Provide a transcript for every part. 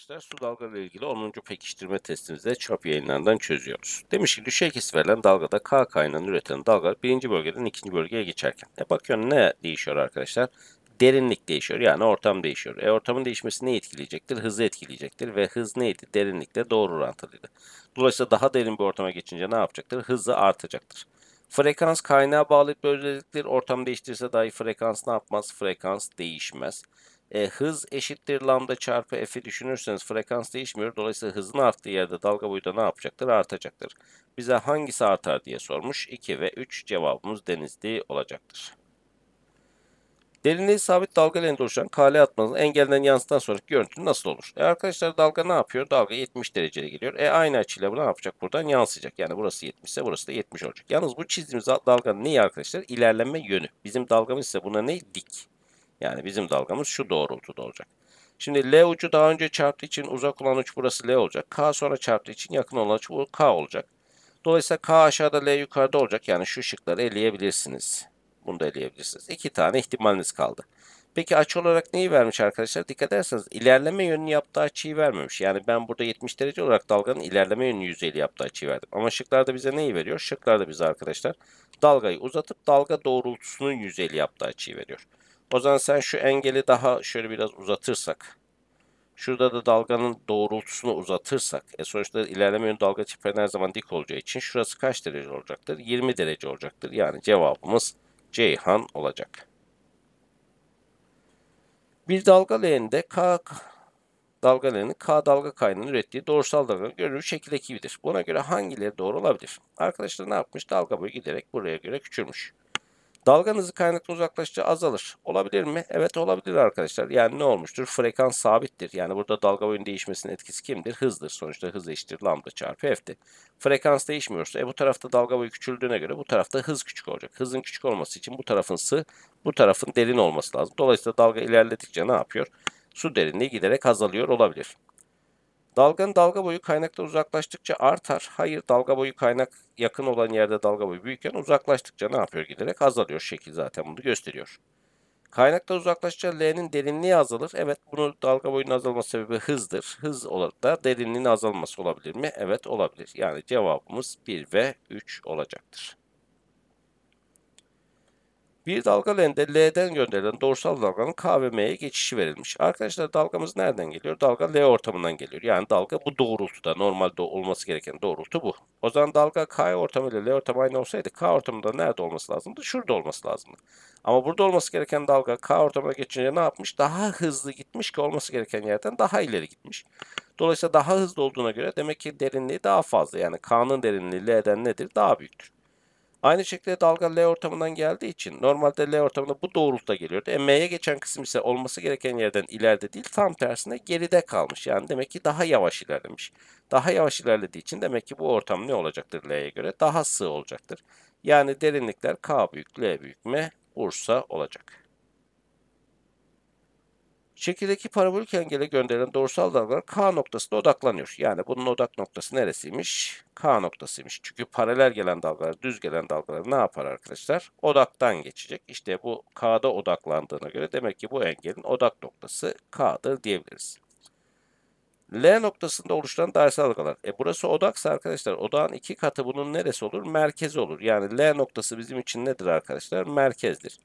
arkadaşlar su dalgaları ile ilgili 10. pekiştirme testimizde çap yayınlarından çözüyoruz. Demiş ki düşey kesi verilen dalgada K kaynağını üreten dalgalar birinci bölgeden ikinci bölgeye geçerken. E bakıyorsun ne değişiyor arkadaşlar? Derinlik değişiyor yani ortam değişiyor. E ortamın değişmesi ne etkileyecektir? Hızı etkileyecektir ve hız neydi? Derinlikle doğru orantılıydı. Dolayısıyla daha derin bir ortama geçince ne yapacaktır? Hızı artacaktır. Frekans kaynağa bağlı bir özelliktir. Ortam değiştirirse dahi frekans ne yapmaz? Frekans değişmez. E, hız eşittir lambda çarpı f'i düşünürseniz frekans değişmiyor. Dolayısıyla hızın arttığı yerde dalga boyu da ne yapacaktır? Artacaktır. Bize hangisi artar diye sormuş. 2 ve 3 cevabımız denizli olacaktır. Derinliği sabit dalga lende oluşan kale atmanın engelden yansıdan sonraki görüntü nasıl olur? E arkadaşlar dalga ne yapıyor? Dalga 70 dereceye geliyor. E aynı açıyla bu ne yapacak? Buradan yansıyacak. Yani burası 70 ise burası da 70 olacak. Yalnız bu çizdiğimiz dalganın neyi arkadaşlar? İlerleme yönü. Bizim dalgamız ise buna ne? Dik. Yani bizim dalgamız şu doğrultuda olacak. Şimdi L ucu daha önce çarptığı için uzak olan uç burası L olacak. K sonra çarptığı için yakın olan uç bu K olacak. Dolayısıyla K aşağıda L yukarıda olacak. Yani şu şıkları eleyebilirsiniz. Bunu da eleyebilirsiniz. İki tane ihtimaliniz kaldı. Peki açı olarak neyi vermiş arkadaşlar? Dikkat ederseniz ilerleme yönünü yaptığı açıyı vermemiş. Yani ben burada 70 derece olarak dalganın ilerleme yönünü 150 yaptığı açıyı verdim. Ama şıklarda bize neyi veriyor? Şıklarda bize arkadaşlar dalgayı uzatıp dalga doğrultusunun 150 yaptığı açıyı veriyor. O zaman sen şu engeli daha şöyle biraz uzatırsak. Şurada da dalganın doğrultusunu uzatırsak. E sonuçta ilerleme yönü dalga çiftleri her zaman dik olacağı için şurası kaç derece olacaktır? 20 derece olacaktır. Yani cevabımız Ceyhan olacak. Bir dalga leğende K dalga leğeni K dalga kaynının ürettiği doğrusal dalga görülür şekil 2'dir. Buna göre hangileri doğru olabilir? Arkadaşlar ne yapmış? Dalga boyu giderek buraya göre küçülmüş. Dalga hızı kaynaklı uzaklaştıkça azalır. Olabilir mi? Evet olabilir arkadaşlar. Yani ne olmuştur? Frekans sabittir. Yani burada dalga boyun değişmesinin etkisi kimdir? Hızdır. Sonuçta hız eşittir lambda çarpı f'ti. Frekans değişmiyorsa e bu tarafta dalga boyu küçüldüğüne göre bu tarafta hız küçük olacak. Hızın küçük olması için bu tarafın sı, bu tarafın derin olması lazım. Dolayısıyla dalga ilerledikçe ne yapıyor? Su derinliği giderek azalıyor olabilir. Dalganın dalga boyu kaynaktan uzaklaştıkça artar. Hayır dalga boyu kaynak yakın olan yerde dalga boyu büyükken uzaklaştıkça ne yapıyor giderek azalıyor. Şekil zaten bunu gösteriyor. Kaynaktan uzaklaştıkça L'nin derinliği azalır. Evet bunu dalga boyunun azalması sebebi hızdır. Hız olarak da derinliğin azalması olabilir mi? Evet olabilir. Yani cevabımız 1 ve 3 olacaktır. Bir dalga lende L'den gönderilen doğrusal dalganın K ve M'ye geçişi verilmiş. Arkadaşlar dalgamız nereden geliyor? Dalga L ortamından geliyor. Yani dalga bu doğrultuda. Normalde olması gereken doğrultu bu. O zaman dalga K ortamı ile L ortamı aynı olsaydı K ortamında nerede olması lazımdı? Şurada olması lazımdı. Ama burada olması gereken dalga K ortamına geçince ne yapmış? Daha hızlı gitmiş ki olması gereken yerden daha ileri gitmiş. Dolayısıyla daha hızlı olduğuna göre demek ki derinliği daha fazla. Yani K'nın derinliği L'den nedir? Daha büyüktür. Aynı şekilde dalga L ortamından geldiği için normalde L ortamında bu doğrultuda geliyordu. E, M'ye geçen kısım ise olması gereken yerden ileride değil tam tersine geride kalmış. Yani demek ki daha yavaş ilerlemiş. Daha yavaş ilerlediği için demek ki bu ortam ne olacaktır L'ye göre? Daha sığ olacaktır. Yani derinlikler K büyük, L büyük, M, Bursa olacak. Çekirdeki parabolik engele gönderilen doğrusal dalgalar K noktasına odaklanıyor. Yani bunun odak noktası neresiymiş? K noktasıymış. Çünkü paralel gelen dalgalar, düz gelen dalgalar ne yapar arkadaşlar? Odaktan geçecek. İşte bu K'da odaklandığına göre demek ki bu engelin odak noktası K'dır diyebiliriz. L noktasında oluşan dairesel dalgalar. E burası odaksa arkadaşlar odağın iki katı bunun neresi olur? Merkezi olur. Yani L noktası bizim için nedir arkadaşlar? Merkezdir.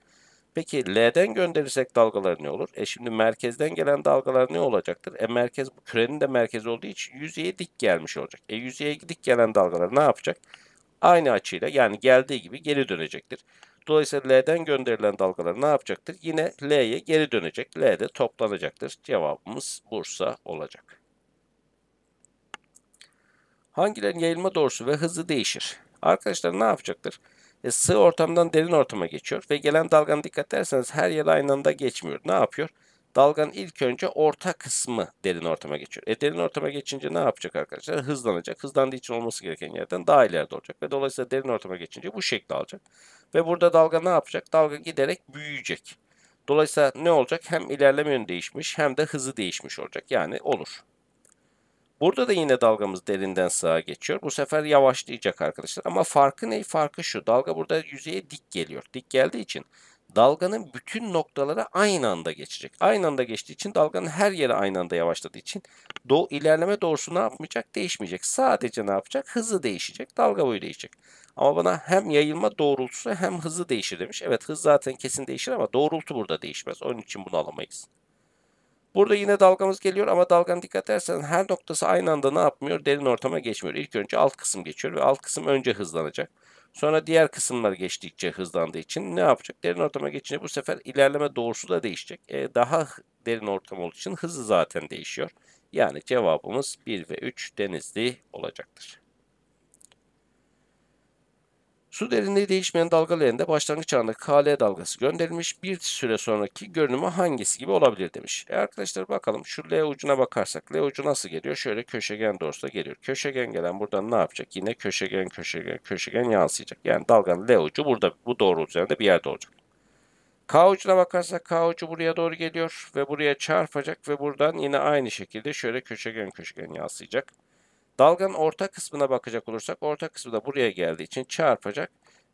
Peki L'den gönderirsek dalgalar ne olur? E şimdi merkezden gelen dalgalar ne olacaktır? E merkez kürenin de merkezi olduğu için yüzeye dik gelmiş olacak. E yüzeye dik gelen dalgalar ne yapacak? Aynı açıyla yani geldiği gibi geri dönecektir. Dolayısıyla L'den gönderilen dalgalar ne yapacaktır? Yine L'ye geri dönecek. L'de toplanacaktır. Cevabımız Bursa olacak. Hangilerin yayılma doğrusu ve hızı değişir? Arkadaşlar ne yapacaktır? e, sığ ortamdan derin ortama geçiyor ve gelen dalgan dikkat ederseniz her yere aynı anda geçmiyor. Ne yapıyor? Dalgan ilk önce orta kısmı derin ortama geçiyor. E derin ortama geçince ne yapacak arkadaşlar? Hızlanacak. Hızlandığı için olması gereken yerden daha ileride olacak. Ve dolayısıyla derin ortama geçince bu şekli alacak. Ve burada dalga ne yapacak? Dalga giderek büyüyecek. Dolayısıyla ne olacak? Hem ilerleme yönü değişmiş hem de hızı değişmiş olacak. Yani olur. Burada da yine dalgamız derinden sağa geçiyor. Bu sefer yavaşlayacak arkadaşlar. Ama farkı ne? Farkı şu. Dalga burada yüzeye dik geliyor. Dik geldiği için dalganın bütün noktalara aynı anda geçecek. Aynı anda geçtiği için dalganın her yere aynı anda yavaşladığı için do ilerleme doğrusu ne yapmayacak? Değişmeyecek. Sadece ne yapacak? Hızı değişecek. Dalga boyu değişecek. Ama bana hem yayılma doğrultusu hem hızı değişir demiş. Evet hız zaten kesin değişir ama doğrultu burada değişmez. Onun için bunu alamayız. Burada yine dalgamız geliyor ama dalgan dikkat edersen her noktası aynı anda ne yapmıyor? Derin ortama geçmiyor. İlk önce alt kısım geçiyor ve alt kısım önce hızlanacak. Sonra diğer kısımlar geçtikçe hızlandığı için ne yapacak? Derin ortama geçince bu sefer ilerleme doğrusu da değişecek. E, daha derin ortam olduğu için hızı zaten değişiyor. Yani cevabımız 1 ve 3 denizli olacaktır. Su derinliği değişmeyen dalgalarında başlangıç çağındaki KL dalgası gönderilmiş. Bir süre sonraki görünümü hangisi gibi olabilir demiş. E arkadaşlar bakalım şu L ucuna bakarsak L ucu nasıl geliyor? Şöyle köşegen doğrusu geliyor. Köşegen gelen buradan ne yapacak? Yine köşegen köşegen köşegen yansıyacak. Yani dalganın L ucu burada bu doğru üzerinde bir yerde olacak. K ucuna bakarsak K ucu buraya doğru geliyor ve buraya çarpacak ve buradan yine aynı şekilde şöyle köşegen köşegen yansıyacak. Dalganın orta kısmına bakacak olursak orta kısmı da buraya geldiği için çarpacak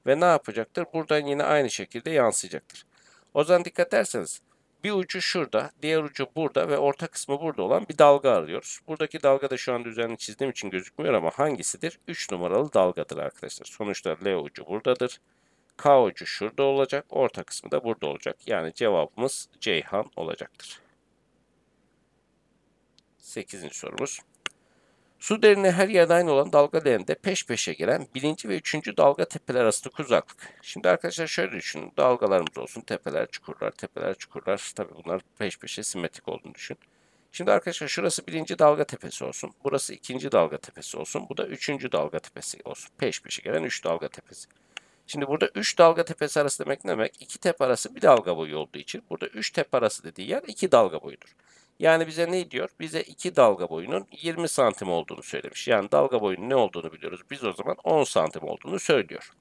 ve ne yapacaktır? Buradan yine aynı şekilde yansıyacaktır. O zaman dikkat ederseniz bir ucu şurada, diğer ucu burada ve orta kısmı burada olan bir dalga arıyoruz. Buradaki dalga da şu an düzenli çizdiğim için gözükmüyor ama hangisidir? 3 numaralı dalgadır arkadaşlar. Sonuçta L ucu buradadır. K ucu şurada olacak. Orta kısmı da burada olacak. Yani cevabımız Ceyhan olacaktır. 8. sorumuz. Su derine her yerde aynı olan dalga derinde peş peşe gelen birinci ve üçüncü dalga tepeler arasındaki uzaklık. Şimdi arkadaşlar şöyle düşünün. Dalgalarımız olsun. Tepeler, çukurlar, tepeler, çukurlar. Tabi bunlar peş peşe simetrik olduğunu düşün. Şimdi arkadaşlar şurası birinci dalga tepesi olsun. Burası ikinci dalga tepesi olsun. Bu da üçüncü dalga tepesi olsun. Peş peşe gelen üç dalga tepesi. Şimdi burada üç dalga tepesi arası demek ne demek? İki tepe arası bir dalga boyu olduğu için burada üç tepe arası dediği yer iki dalga boyudur. Yani bize ne diyor? Bize iki dalga boyunun 20 santim olduğunu söylemiş. Yani dalga boyunun ne olduğunu biliyoruz. Biz o zaman 10 santim olduğunu söylüyor.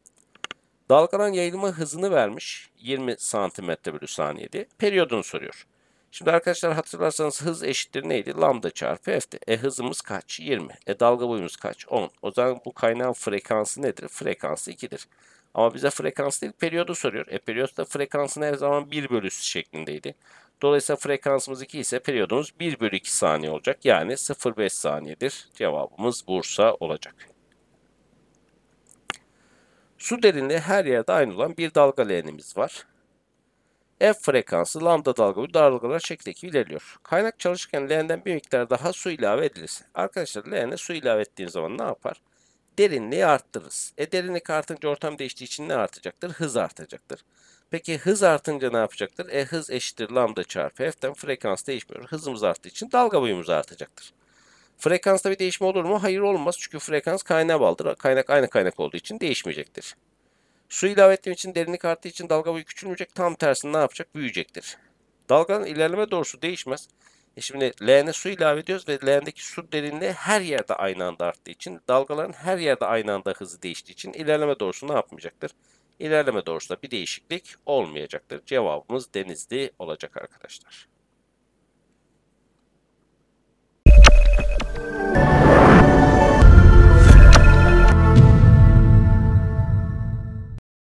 Dalgadan yayılma hızını vermiş 20 santimetre bölü saniyede. Periyodunu soruyor. Şimdi arkadaşlar hatırlarsanız hız eşittir neydi? Lambda çarpı f'ti. E hızımız kaç? 20. E dalga boyumuz kaç? 10. O zaman bu kaynağın frekansı nedir? Frekansı 2'dir. Ama bize frekans değil periyodu soruyor. E periyot da frekansın her zaman 1 bölüsü şeklindeydi. Dolayısıyla frekansımız 2 ise periyodumuz 1 bölü 2 saniye olacak. Yani 0,5 saniyedir. Cevabımız Bursa olacak. Su derinliği her yerde aynı olan bir dalga leğenimiz var. F frekansı lambda dalga boyu dalgalar şeklindeki ilerliyor. Kaynak çalışırken leğenden bir miktar daha su ilave edilirse. Arkadaşlar leğene su ilave ettiğim zaman ne yapar? Derinliği arttırırız. E derinlik artınca ortam değiştiği için ne artacaktır? Hız artacaktır. Peki hız artınca ne yapacaktır? E hız eşittir lambda çarpı f'ten frekans değişmiyor. Hızımız arttığı için dalga boyumuz artacaktır. Frekansta bir değişme olur mu? Hayır olmaz. Çünkü frekans kaynağa bağlıdır. Kaynak aynı kaynak olduğu için değişmeyecektir. Su ilave ettiğim için derinlik arttığı için dalga boyu küçülmeyecek. Tam tersi ne yapacak? Büyüyecektir. Dalganın ilerleme doğrusu değişmez. E şimdi leğene su ilave ediyoruz ve leğendeki su derinliği her yerde aynı anda arttığı için dalgaların her yerde aynı anda hızı değiştiği için ilerleme doğrusu ne yapmayacaktır? İlerleme doğrusunda bir değişiklik olmayacaktır. Cevabımız Denizli olacak arkadaşlar.